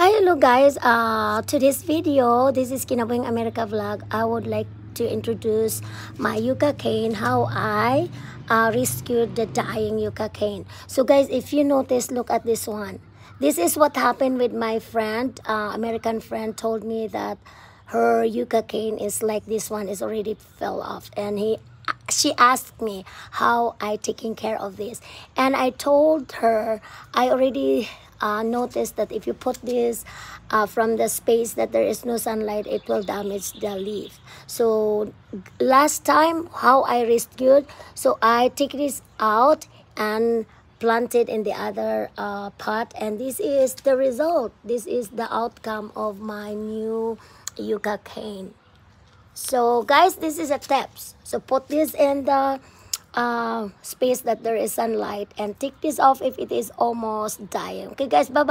hi hello guys uh today's video this is kinabuing america vlog i would like to introduce my yucca cane how i uh, rescued the dying yucca cane so guys if you notice look at this one this is what happened with my friend uh, american friend told me that her yucca cane is like this one is already fell off and he she asked me how I taking care of this and I told her I already uh, notice that if you put this uh, from the space that there is no sunlight, it will damage the leaf. So last time, how I rescued, so I take this out and planted in the other uh, pot and this is the result this is the outcome of my new yucca cane so guys this is a tips so put this in the uh, space that there is sunlight and take this off if it is almost dying. Okay guys, bye-bye.